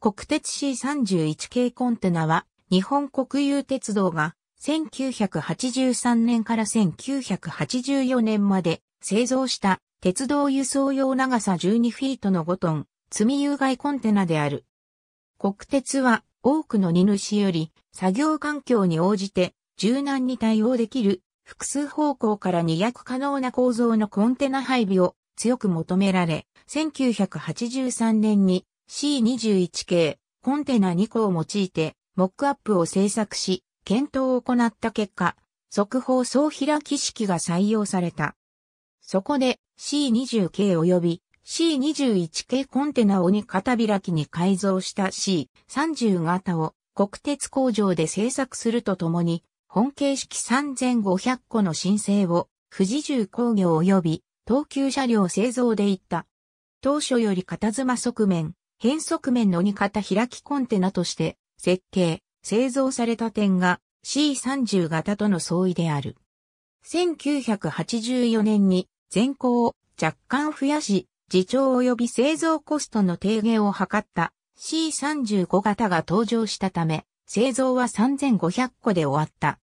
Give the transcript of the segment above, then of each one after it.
国鉄 C31 系コンテナは、日本国有鉄道が、1983年から1984年まで製造した鉄道輸送用長さ12フィートの5トン積み有害コンテナである。国鉄は多くの荷主より作業環境に応じて柔軟に対応できる複数方向から二役可能な構造のコンテナ配備を強く求められ、1983年に C21 系コンテナ2個を用いてモックアップを制作し、検討を行った結果、速報総開き式が採用された。そこで C20 系及び C21 系コンテナを2型開きに改造した C30 型を国鉄工場で製作するとともに、本形式3500個の申請を富士重工業及び東急車両製造で行った。当初より片妻側面、変速面の2型開きコンテナとして設計、製造された点が C30 型との相違である。1984年に全高を若干増やし、自重及び製造コストの低減を図った C35 型が登場したため、製造は3500個で終わった。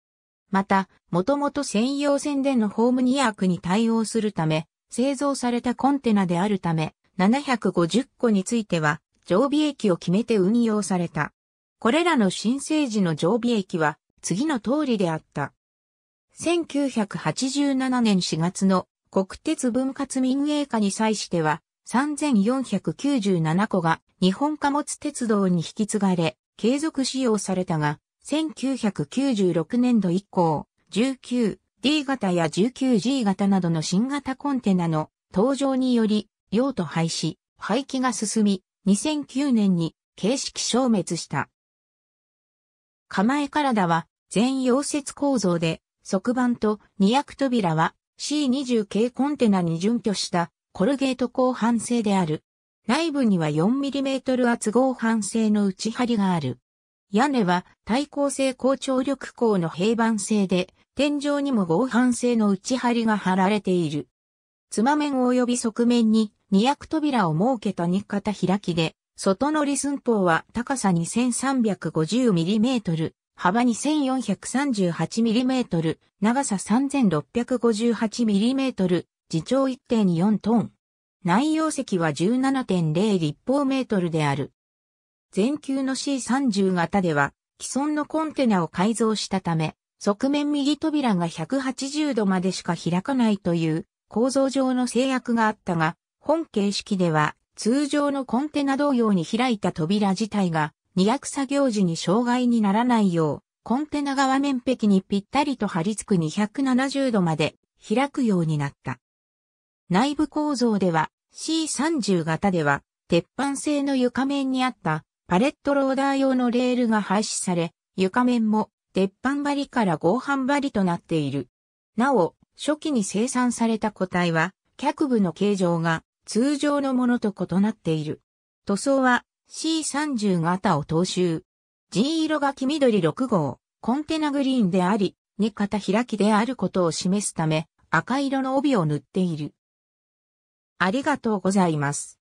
また、もともと専用線でのホームニアクに対応するため、製造されたコンテナであるため、750個については、常備駅を決めて運用された。これらの新生児の常備駅は、次の通りであった。1987年4月の国鉄分割民営化に際しては、3497個が日本貨物鉄道に引き継がれ、継続使用されたが、1996年度以降、19D 型や 19G 型などの新型コンテナの登場により、用途廃止、廃棄が進み、2009年に形式消滅した。構え体は全溶接構造で、側板と二役扉は C20 系コンテナに準拠したコルゲート鋼板製である。内部には 4mm 厚合板製の内張りがある。屋根は耐抗性高張力鋼の平板製で、天井にも合板製の内張りが貼られている。つま面及び側面に二役扉を設けた二方開きで、外乗り寸法は高さ 2350mm、幅 2438mm、長さ 3658mm、自重1.4トン。内容積は17.0立方メートルである。全球の C30 型では、既存のコンテナを改造したため、側面右扉が180度までしか開かないという構造上の制約があったが、本形式では通常のコンテナ同様に開いた扉自体が二役作業時に障害にならないよう、コンテナ側面壁にぴったりと張り付く270度まで開くようになった。内部構造では C30 型では鉄板製の床面にあったパレットローダー用のレールが廃止され、床面も鉄板張りから合板張りとなっている。なお、初期に生産された個体は、脚部の形状が通常のものと異なっている。塗装は C30 型を踏襲。G 色が黄緑6号、コンテナグリーンであり、2型開きであることを示すため、赤色の帯を塗っている。ありがとうございます。